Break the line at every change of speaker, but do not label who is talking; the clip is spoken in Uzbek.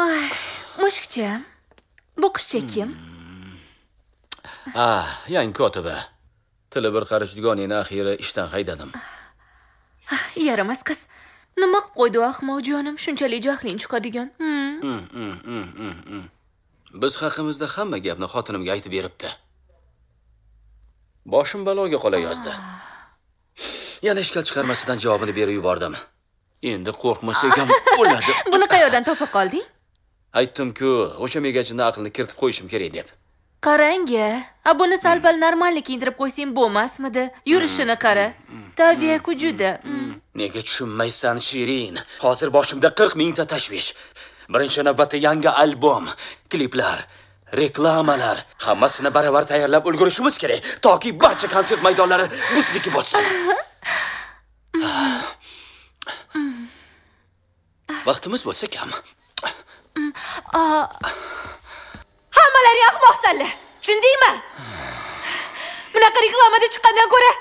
Ay, mushukcha, qizcha kim?
Ah, yangi kotiba. Tili bir qarish dugonini axiri ishdan haydadim.
Yaramas qiz. Nima qilib qo'ydi ahmoq jonim, shunchalik jahling chiqadigan.
Biz haqimizda hamma gapni xotinimga aytib beribdi. Boshim baloga qola yozdi. Yana ishkal chiqarmasidan javobini berib yubordim. Endi qo'rqmasa ham bo'ladi.
Buni qayerdan topa qolding?
aytdim-ku o'sha megachini aqlni kiritib qo'yishim kerak deb
qarang-a a buni sal bal normalni kiyintirib qo'ysang bo'lmasmidi yurishini qara taviyaku juda mm, mm.
nega tushunmaysan shirin hozir boshimda 40 mingta tashvish birinchi navbatda yangi albom kliplar
reklamalar hammasini baravar tayyorlab ulgurishimiz kerak toki barcha konsert maydonlari bizniki bo'lsin vaqtimiz bo'lsa kam hammalaring ahmoq salla tushundingmi bunaqa reklamada chiqqandan
ko'ra